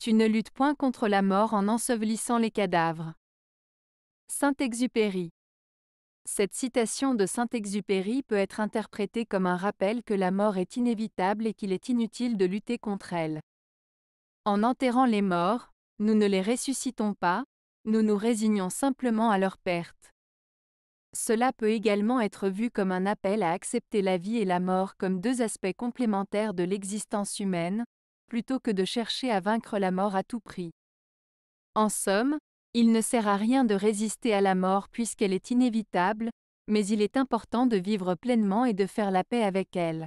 Tu ne luttes point contre la mort en ensevelissant les cadavres. Saint-Exupéry. Cette citation de Saint-Exupéry peut être interprétée comme un rappel que la mort est inévitable et qu'il est inutile de lutter contre elle. En enterrant les morts, nous ne les ressuscitons pas, nous nous résignons simplement à leur perte. Cela peut également être vu comme un appel à accepter la vie et la mort comme deux aspects complémentaires de l'existence humaine, plutôt que de chercher à vaincre la mort à tout prix. En somme, il ne sert à rien de résister à la mort puisqu'elle est inévitable, mais il est important de vivre pleinement et de faire la paix avec elle.